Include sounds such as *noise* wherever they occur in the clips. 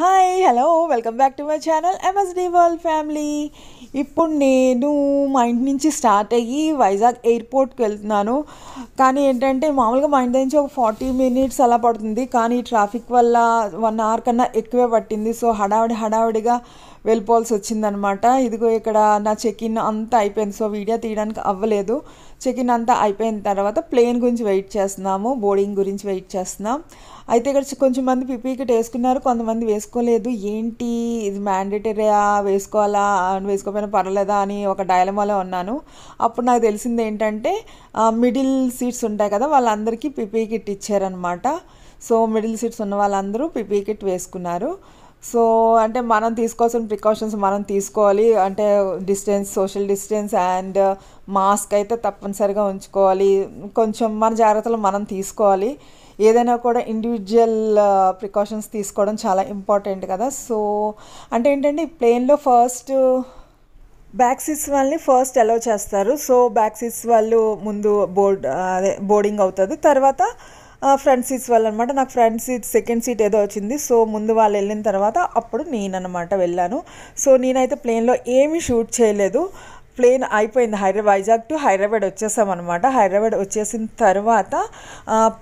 hi hello welcome back to my channel MSD world family ఇప్పుడు నేను మా ఇంటి నుంచి స్టార్ట్ అయ్యి వైజాగ్ ఎయిర్పోర్ట్కి వెళ్తున్నాను కానీ ఏంటంటే మామూలుగా మా ఇంటి నుంచి ఒక ఫార్టీ మినిట్స్ అలా పడుతుంది కానీ ట్రాఫిక్ వల్ల వన్ అవర్ కన్నా ఎక్కువే పట్టింది సో హడావిడి హడావిడిగా వెళ్ళిపోవాల్సి వచ్చిందనమాట ఇదిగో ఇక్కడ నా చెక్ ఇన్ అంతా అయిపోయింది సో వీడియో తీయడానికి అవ్వలేదు చికెన్ అంతా అయిపోయిన తర్వాత ప్లేన్ గురించి వెయిట్ చేస్తున్నాము బోర్డింగ్ గురించి వెయిట్ చేస్తున్నాం అయితే ఇక్కడ కొంచెం మంది పిపీకిట్ వేసుకున్నారు కొంతమంది వేసుకోలేదు ఏంటి ఇది మ్యాండేటరీయా వేసుకోవాలా వేసుకోకపోయినా పర్వాలేదా అని ఒక డైలమాలో ఉన్నాను అప్పుడు నాకు తెలిసింది ఏంటంటే మిడిల్ సీట్స్ ఉంటాయి కదా వాళ్ళందరికీ పిపీ కిట్ ఇచ్చారనమాట సో మిడిల్ సీట్స్ ఉన్న వాళ్ళందరూ పిపీ కిట్ వేసుకున్నారు సో అంటే మనం తీసుకోవాల్సిన ప్రికాషన్స్ మనం తీసుకోవాలి అంటే distance social distance and uh, mask అయితే తప్పనిసరిగా ఉంచుకోవాలి కొంచెం మన జాగ్రత్తలు మనం తీసుకోవాలి ఏదైనా కూడా ఇండివిజువల్ uh, ప్రికాషన్స్ తీసుకోవడం చాలా ఇంపార్టెంట్ కదా సో అంటే ఏంటంటే ప్లేన్లో ఫస్ట్ బ్యాక్ సీట్స్ వాళ్ళని ఫస్ట్ అలౌ చేస్తారు సో బ్యాక్ సీట్స్ వాళ్ళు ముందు బోర్డ్ uh, అదే బోర్డింగ్ అవుతుంది తర్వాత ఫ్రంట్ సీట్స్ వాళ్ళు అనమాట నాకు ఫ్రంట్ సీట్ సెకండ్ సీట్ ఏదో వచ్చింది సో ముందు వాళ్ళు వెళ్ళిన తర్వాత అప్పుడు నేను అనమాట వెళ్ళాను సో నేనైతే ప్లేన్లో ఏమీ షూట్ చేయలేదు ప్లేన్ అయిపోయింది హైదరాబాద్ వైజాగ్ టు హైదరాబాద్ వచ్చేసాం అనమాట హైదరాబాద్ వచ్చేసిన తర్వాత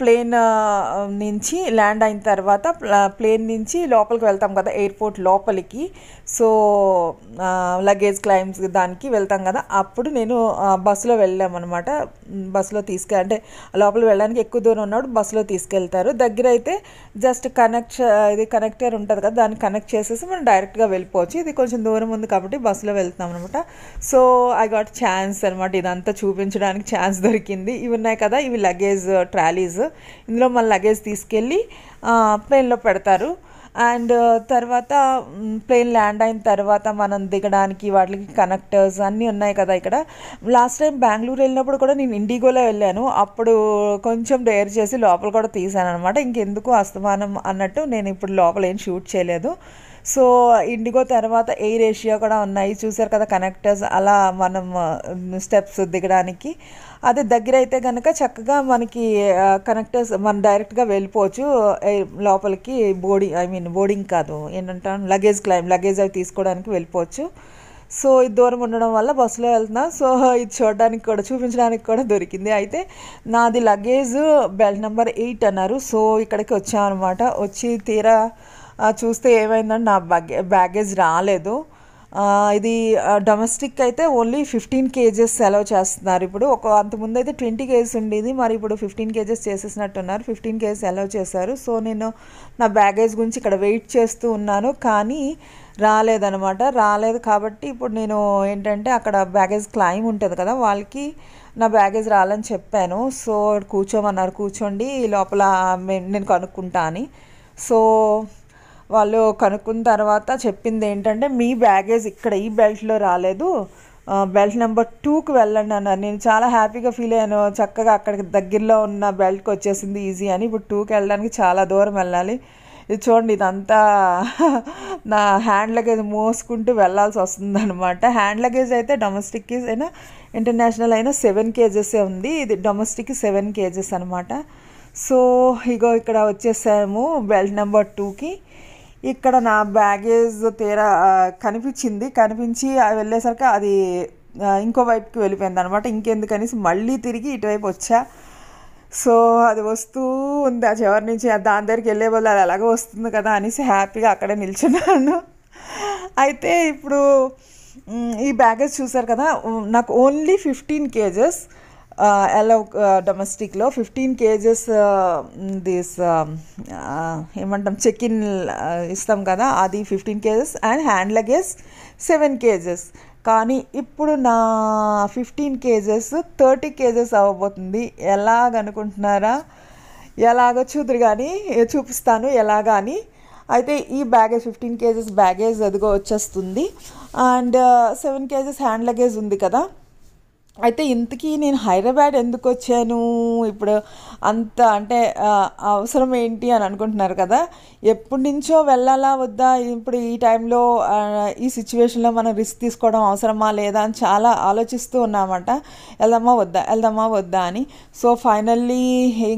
ప్లేన్ నుంచి ల్యాండ్ అయిన తర్వాత ప్లేన్ నుంచి లోపలికి వెళ్తాం కదా ఎయిర్పోర్ట్ లోపలికి సో లగేజ్ క్లైమ్స్ దానికి వెళ్తాం కదా అప్పుడు నేను బస్సులో వెళ్ళామన్నమాట బస్సులో తీసుకె అంటే లోపలికి వెళ్ళడానికి ఎక్కువ దూరం ఉన్నాడు బస్సులో తీసుకెళ్తారు దగ్గర అయితే జస్ట్ కనెక్ట్ ఇది కనెక్టర్ ఉంటుంది కదా దాన్ని కనెక్ట్ చేసేసి మనం డైరెక్ట్గా వెళ్ళిపోవచ్చు ఇది కొంచెం దూరం ఉంది కాబట్టి బస్సులో వెళ్తున్నాం అనమాట సో ఐ గాట్ ఛాన్స్ అనమాట ఇదంతా చూపించడానికి ఛాన్స్ దొరికింది ఇవి ఉన్నాయి కదా ఇవి లగేజ్ ట్రాలీస్ uh, ఇందులో మన లగేజ్ తీసుకెళ్ళి ప్లేన్లో పెడతారు అండ్ uh, తర్వాత ప్లేన్ ల్యాండ్ అయిన తర్వాత మనం దిగడానికి వాటికి కనెక్టర్స్ అన్నీ ఉన్నాయి కదా ఇక్కడ లాస్ట్ టైం బెంగళూరు వెళ్ళినప్పుడు కూడా నేను ఇండిగోలో వెళ్ళాను అప్పుడు కొంచెం డేర్ చేసి లోపల కూడా తీసాను అనమాట ఇంకెందుకు అస్తమానం అన్నట్టు నేను ఇప్పుడు లోపల ఏం షూట్ చేయలేదు సో ఇండిగో తర్వాత ఎయిర్ ఏషియా కూడా ఉన్నాయి చూసారు కదా కనెక్టర్స్ అలా మనం స్టెప్స్ దిగడానికి అదే దగ్గర అయితే కనుక చక్కగా మనకి కనెక్టర్స్ మనం డైరెక్ట్గా వెళ్ళిపోవచ్చు లోపలికి బోర్డింగ్ ఐ మీన్ బోర్డింగ్ కాదు ఏంటంటాం లగేజ్ క్లైమ్ లగేజ్ అవి తీసుకోవడానికి వెళ్ళిపోవచ్చు సో ఇది దూరం ఉండడం వల్ల బస్సులో వెళ్తున్నాం సో ఇది చూడడానికి కూడా చూపించడానికి కూడా దొరికింది అయితే నాది లగేజ్ బెల్ట్ నెంబర్ ఎయిట్ అన్నారు సో ఇక్కడికి వచ్చామన్నమాట వచ్చి తీరా చూస్తే ఏమైందంటే నా బ్యాగే బ్యాగేజ్ రాలేదు ఇది డొమెస్టిక్ అయితే ఓన్లీ ఫిఫ్టీన్ కేజెస్ అలౌ చేస్తున్నారు ఇప్పుడు ఒక అంతకుముందు అయితే ట్వంటీ కేజెస్ ఉండేది మరి ఇప్పుడు ఫిఫ్టీన్ కేజెస్ చేసేసినట్టున్నారు ఫిఫ్టీన్ కేజెస్ అలౌ చేశారు సో నేను నా బ్యాగేజ్ గురించి ఇక్కడ వెయిట్ చేస్తూ ఉన్నాను కానీ రాలేదనమాట రాలేదు కాబట్టి ఇప్పుడు నేను ఏంటంటే అక్కడ బ్యాగేజ్ క్లైమ్ ఉంటుంది కదా వాళ్ళకి నా బ్యాగేజ్ రాలని చెప్పాను సో కూర్చోమన్నారు కూర్చోండి లోపల నేను కనుక్కుంటా అని సో వాళ్ళు కనుక్కున్న తర్వాత చెప్పింది ఏంటంటే మీ బ్యాగేజ్ ఇక్కడ ఈ బెల్ట్లో రాలేదు బెల్ట్ నెంబర్ టూకి వెళ్ళండి అన్నారు నేను చాలా హ్యాపీగా ఫీల్ అయ్యాను చక్కగా అక్కడికి దగ్గరలో ఉన్న బెల్ట్కి వచ్చేసింది ఈజీ అని ఇప్పుడు టూకి వెళ్ళడానికి చాలా దూరం వెళ్ళాలి ఇది చూడండి ఇదంతా *laughs* నా హ్యాండ్ లగేజ్ మోసుకుంటూ వెళ్ళాల్సి వస్తుంది అనమాట హ్యాండ్ లగేజ్ అయితే డొమెస్టిక్కి అయినా ఇంటర్నేషనల్ అయినా సెవెన్ కేజెసే ఉంది ఇది డొమెస్టిక్కి సెవెన్ కేజెస్ అనమాట సో ఇగో ఇక్కడ వచ్చేసాము బెల్ట్ నెంబర్ టూకి ఇక్కడ నా బ్యాగేజ్ తీరా కనిపించింది కనిపించి వెళ్ళేసరికి అది ఇంకో వైపుకి వెళ్ళిపోయింది అనమాట ఇంకెందుకనేసి మళ్ళీ తిరిగి ఇటువైపు వచ్చా సో అది వస్తూ ఉంది ఆ చివరి నుంచి దాని దగ్గరికి వెళ్ళే వాళ్ళు అది అలాగే వస్తుంది కదా అనేసి హ్యాపీగా అక్కడే నిల్చున్నాను అయితే ఇప్పుడు ఈ బ్యాగేజ్ చూసారు కదా నాకు ఓన్లీ ఫిఫ్టీన్ కేజెస్ అలౌ డొమెస్టిక్లో ఫిఫ్టీన్ కేజెస్ దిస్ ఏమంటాం చెక్ ఇన్ ఇస్తాం కదా అది fifteen kgs and hand luggage seven kgs కానీ ఇప్పుడు నా ఫిఫ్టీన్ కేజెస్ థర్టీ కేజెస్ అవ్వబోతుంది ఎలాగనుకుంటున్నారా ఎలాగో చూదురు కానీ చూపిస్తాను ఎలాగా అని అయితే ఈ బ్యాగేజ్ ఫిఫ్టీన్ కేజెస్ బ్యాగేజ్ అదిగో వచ్చేస్తుంది and seven kgs hand luggage ఉంది కదా అయితే ఇంతకీ నేను హైదరాబాద్ ఎందుకు వచ్చాను ఇప్పుడు అంత అంటే అవసరం ఏంటి అని అనుకుంటున్నారు కదా ఎప్పటి నుంచో వెళ్ళాలా వద్దా ఇప్పుడు ఈ టైంలో ఈ సిచ్యువేషన్లో మనం రిస్క్ తీసుకోవడం అవసరమా లేదా అని చాలా ఆలోచిస్తూ ఉన్నామాట వెళ్దామా వద్దా వెళ్దామా వద్దా అని సో ఫైనల్లీ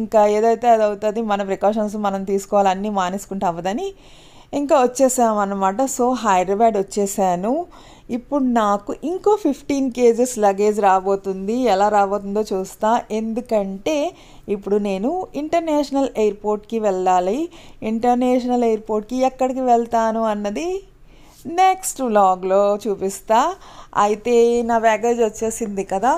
ఇంకా ఏదైతే అది అవుతుంది మన ప్రికాషన్స్ మనం తీసుకోవాలన్నీ మానేసుకుంటే అవ్వదని ఇంకా వచ్చేసామన్నమాట సో హైదరాబాద్ వచ్చేసాను ఇప్పుడు నాకు ఇంకో ఫిఫ్టీన్ కేజెస్ లగేజ్ రాబోతుంది ఎలా రాబోతుందో చూస్తా ఎందుకంటే ఇప్పుడు నేను ఇంటర్నేషనల్ ఎయిర్పోర్ట్కి వెళ్ళాలి ఇంటర్నేషనల్ ఎయిర్పోర్ట్కి ఎక్కడికి వెళ్తాను అన్నది నెక్స్ట్ వ్లాగ్లో చూపిస్తా అయితే నా బ్యాగేజ్ వచ్చేసింది కదా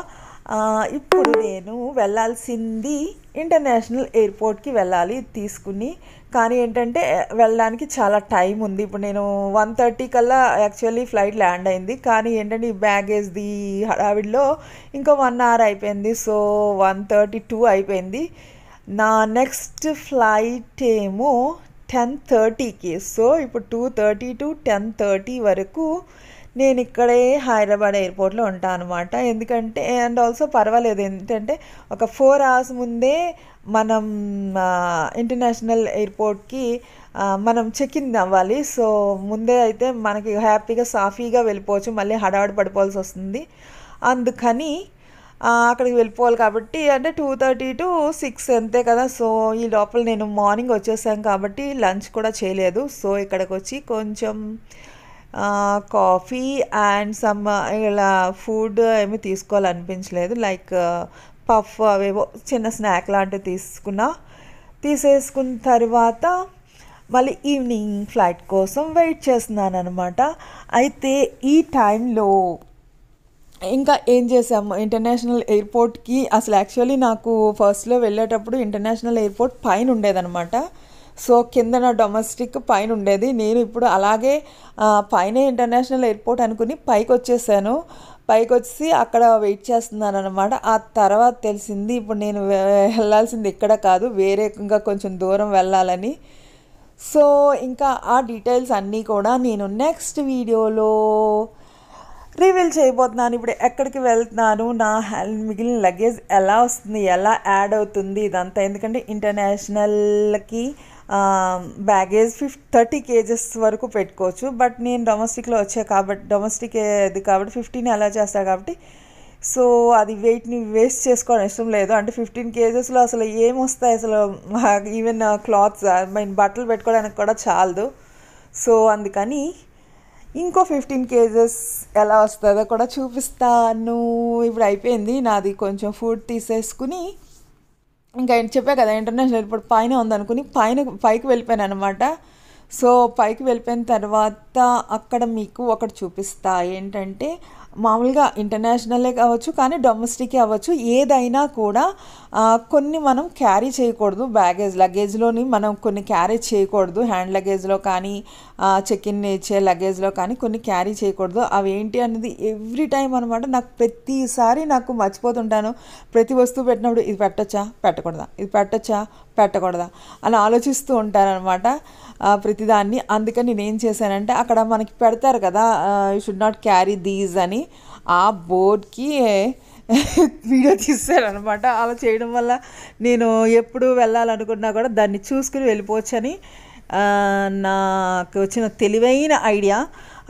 ఇప్పుడు నేను వెళ్ళాల్సింది ఇంటర్నేషనల్ ఎయిర్పోర్ట్కి వెళ్ళాలి తీసుకుని కానీ ఏంటంటే వెళ్ళడానికి చాలా టైం ఉంది ఇప్పుడు నేను వన్ థర్టీ కల్లా యాక్చువల్లీ ఫ్లైట్ ల్యాండ్ అయింది కానీ ఏంటంటే ఈ బ్యాగేజ్ది హడావిడిలో ఇంకో వన్ అవర్ అయిపోయింది సో వన్ థర్టీ టూ అయిపోయింది నా నెక్స్ట్ ఫ్లైట్ ఏమో టెన్ థర్టీకి సో ఇప్పుడు two thirty to ten thirty వరకు నేను ఇక్కడే హైదరాబాద్ ఎయిర్పోర్ట్లో ఉంటాను అనమాట ఎందుకంటే అండ్ ఆల్సో పర్వాలేదు ఏంటంటే ఒక ఫోర్ అవర్స్ ముందే మనం ఇంటర్నేషనల్ ఎయిర్పోర్ట్కి మనం చెక్ ఇన్ అవ్వాలి సో ముందే అయితే మనకి హ్యాపీగా సాఫీగా వెళ్ళిపోవచ్చు మళ్ళీ హడావిడి పడిపోవాల్సి వస్తుంది అందుకని అక్కడికి వెళ్ళిపోవాలి కాబట్టి అంటే టూ థర్టీ టు సిక్స్ అంతే కదా సో ఈ లోపల నేను మార్నింగ్ వచ్చేసాను కాబట్టి లంచ్ కూడా చేయలేదు సో ఇక్కడికి వచ్చి కొంచెం కాఫీ అండ్ సమ్ ఇలా ఫుడ్ ఏమి తీసుకోవాలనిపించలేదు లైక్ పఫ్ అవేవో చిన్న స్నాక్ లాంటివి తీసుకున్నా తీసేసుకున్న తర్వాత మళ్ళీ ఈవినింగ్ ఫ్లైట్ కోసం వెయిట్ చేస్తున్నాను అనమాట అయితే ఈ టైంలో ఇంకా ఏం చేసాము ఇంటర్నేషనల్ ఎయిర్పోర్ట్కి అసలు యాక్చువల్లీ నాకు ఫస్ట్లో వెళ్ళేటప్పుడు ఇంటర్నేషనల్ ఎయిర్పోర్ట్ పైన ఉండేదన్నమాట సో కింద నా డొమెస్టిక్ పైన ఉండేది నేను ఇప్పుడు అలాగే పైన ఇంటర్నేషనల్ ఎయిర్పోర్ట్ అనుకుని పైకి వచ్చేసాను పైకి వచ్చి అక్కడ వెయిట్ చేస్తున్నాను అనమాట ఆ తర్వాత తెలిసింది ఇప్పుడు నేను వెళ్ళాల్సింది ఇక్కడ కాదు వేరే ఇంకా కొంచెం దూరం వెళ్ళాలని సో ఇంకా ఆ డీటెయిల్స్ అన్నీ కూడా నేను నెక్స్ట్ వీడియోలో రివీల్ చేయబోతున్నాను ఇప్పుడు ఎక్కడికి వెళ్తున్నాను నా మిగిలిన లగేజ్ ఎలా వస్తుంది ఎలా యాడ్ అవుతుంది ఇదంతా ఎందుకంటే ఇంటర్నేషనల్కి బ్యాగేజ్ ఫిఫ్ థర్టీ కేజెస్ వరకు పెట్టుకోవచ్చు బట్ నేను డొమెస్టిక్లో వచ్చా కాబట్టి డొమెస్టిక్ ఇది కాబట్టి ఫిఫ్టీన్ అలా చేస్తా కాబట్టి సో అది వెయిట్ని వేస్ట్ చేసుకోవడం ఇష్టం లేదు అంటే ఫిఫ్టీన్ కేజెస్లో అసలు ఏమొస్తాయి అసలు ఈవెన్ క్లాత్స్ మైన్ బట్టలు పెట్టుకోవడానికి కూడా చాలదు సో అందుకని ఇంకో ఫిఫ్టీన్ కేజెస్ ఎలా వస్తుందో కూడా చూపిస్తాను ఇప్పుడు అయిపోయింది నాది కొంచెం ఫుడ్ తీసేసుకుని ఇంకా చెప్పా కదా ఇంటర్నేషనల్ ఎయిర్పోర్ట్ పైన ఉందనుకుని పైన పైకి వెళ్ళిపోయాను అనమాట సో పైకి వెళ్ళిపోయిన తర్వాత అక్కడ మీకు ఒకటి చూపిస్తా ఏంటంటే మామూలుగా ఇంటర్నేషనలే కావచ్చు కానీ డొమెస్టిక్ అవ్వచ్చు ఏదైనా కూడా కొన్ని మనం క్యారీ చేయకూడదు బ్యాగేజ్ లగేజ్లోని మనం కొన్ని క్యారీ చేయకూడదు హ్యాండ్ లగేజ్లో కానీ చెక్ ఇన్ ఇచ్చే లగేజ్లో కానీ కొన్ని క్యారీ చేయకూడదు అవి ఏంటి అనేది ఎవ్రీ టైం అనమాట నాకు ప్రతిసారి నాకు మర్చిపోతుంటాను ప్రతి వస్తువు పెట్టినప్పుడు ఇది పెట్టచ్చా పెట్టకూడదా ఇది పెట్టచ్చా పెట్టకూడదా అని ఆలోచిస్తూ ఉంటారనమాట ప్రతిదాన్ని అందుకని నేనేం చేశానంటే అక్కడ మనకి పెడతారు కదా you should not carry these అని కానీ ఆ బోర్డ్కి వీడియో అనమాట అలా చేయడం వల్ల నేను ఎప్పుడు వెళ్ళాలనుకున్నా కూడా దాన్ని చూసుకుని వెళ్ళిపోవచ్చని నాకు వచ్చిన తెలివైన ఐడియా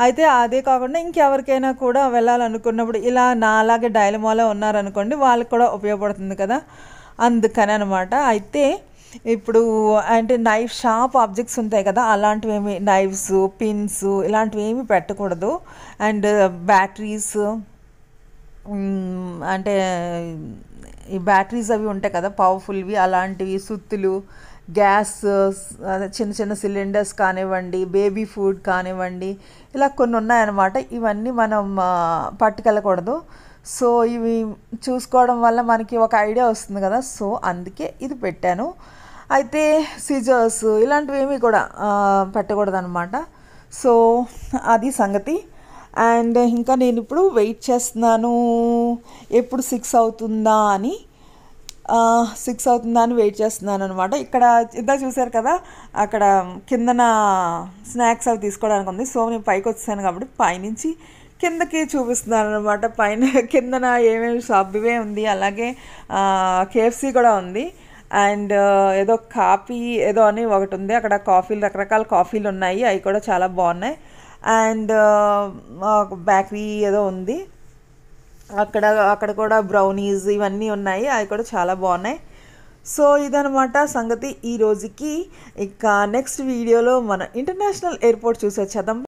అయితే అదే కాకుండా ఇంకెవరికైనా కూడా వెళ్ళాలనుకున్నప్పుడు ఇలా నాలాగే డైలమాలో ఉన్నారనుకోండి వాళ్ళకి కూడా ఉపయోగపడుతుంది కదా అందుకని అనమాట అయితే ఇప్పుడు అంటే నైఫ్ షార్ప్ ఆబ్జెక్ట్స్ ఉంటాయి కదా అలాంటివి ఏమి నైఫ్స్ పిన్స్ ఇలాంటివి ఏమి పెట్టకూడదు అండ్ బ్యాటరీస్ uh, mm, అంటే ఈ బ్యాటరీస్ అవి ఉంటాయి కదా పవర్ఫుల్వి అలాంటివి సుత్తులు గ్యాస్ చిన్న చిన్న సిలిండర్స్ కానివ్వండి బేబీ ఫుడ్ కానివ్వండి ఇలా కొన్ని ఉన్నాయన్నమాట ఇవన్నీ మనం పట్టుకెళ్ళకూడదు సో ఇవి చూసుకోవడం వల్ల మనకి ఒక ఐడియా వస్తుంది కదా సో అందుకే ఇది పెట్టాను అయితే సిజర్స్ ఇలాంటివి కూడా పెట్టకూడదు అనమాట సో అది సంగతి అండ్ ఇంకా నేను ఇప్పుడు వెయిట్ చేస్తున్నాను ఎప్పుడు సిక్స్ అవుతుందా అని సిక్స్ అవుతుందా అని వెయిట్ చేస్తున్నాను అనమాట ఇక్కడ ఇద్దరు చూశారు కదా అక్కడ కిందన స్నాక్స్ అవి తీసుకోవడానికి ఉంది సో నేను పైకి వచ్చాను కాబట్టి పైనుంచి కిందకి చూపిస్తున్నాను అనమాట పైన కిందన ఏమేమి షాప్వే ఉంది అలాగే కేఎఫ్సీ కూడా ఉంది అండ్ ఏదో కాఫీ ఏదో అని ఒకటి ఉంది అక్కడ కాఫీలు రకరకాల కాఫీలు ఉన్నాయి అవి కూడా చాలా బాగున్నాయి అండ్ బేకరీ ఏదో ఉంది అక్కడ అక్కడ కూడా బ్రౌనీస్ ఇవన్నీ ఉన్నాయి అవి కూడా చాలా బాగున్నాయి సో ఇదనమాట సంగతి ఈ రోజుకి ఇక నెక్స్ట్ వీడియోలో మన ఇంటర్నేషనల్ ఎయిర్పోర్ట్ చూసొచ్చేద్దాం